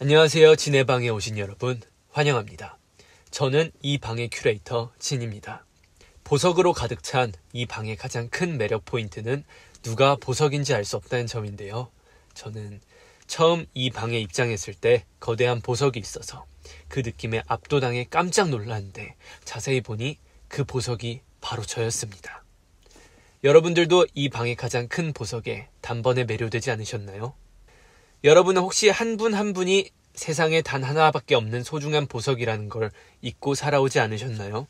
안녕하세요. 진의 방에 오신 여러분 환영합니다. 저는 이 방의 큐레이터 진입니다. 보석으로 가득 찬 이 방의 가장 큰 매력 포인트는 누가 보석인지 알 수 없다는 점인데요. 저는 처음 이 방에 입장했을 때 거대한 보석이 있어서 그 느낌에 압도당해 깜짝 놀랐는데 자세히 보니 그 보석이 바로 저였습니다. 여러분들도 이 방의 가장 큰 보석에 단번에 매료되지 않으셨나요? 여러분은 혹시 한 분 한 분이 세상에 단 하나밖에 없는 소중한 보석이라는 걸 잊고 살아오지 않으셨나요?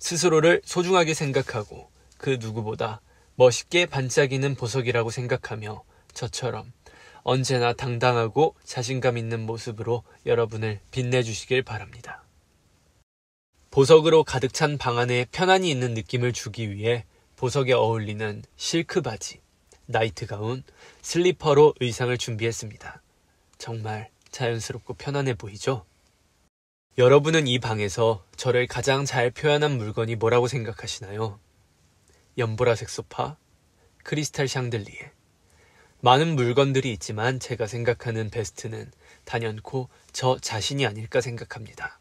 스스로를 소중하게 생각하고 그 누구보다 멋있게 반짝이는 보석이라고 생각하며 저처럼 언제나 당당하고 자신감 있는 모습으로 여러분을 빛내주시길 바랍니다. 보석으로 가득 찬 방 안에 편안히 있는 느낌을 주기 위해 보석에 어울리는 실크 바지. 나이트 가운, 슬리퍼로 의상을 준비했습니다. 정말 자연스럽고 편안해 보이죠? 여러분은 이 방에서 저를 가장 잘 표현한 물건이 뭐라고 생각하시나요? 연보라색 소파, 크리스탈 샹들리에. 많은 물건들이 있지만 제가 생각하는 베스트는 단연코 저 자신이 아닐까 생각합니다.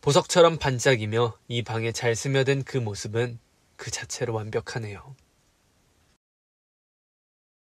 보석처럼 반짝이며 이 방에 잘 스며든 그 모습은 그 자체로 완벽하네요.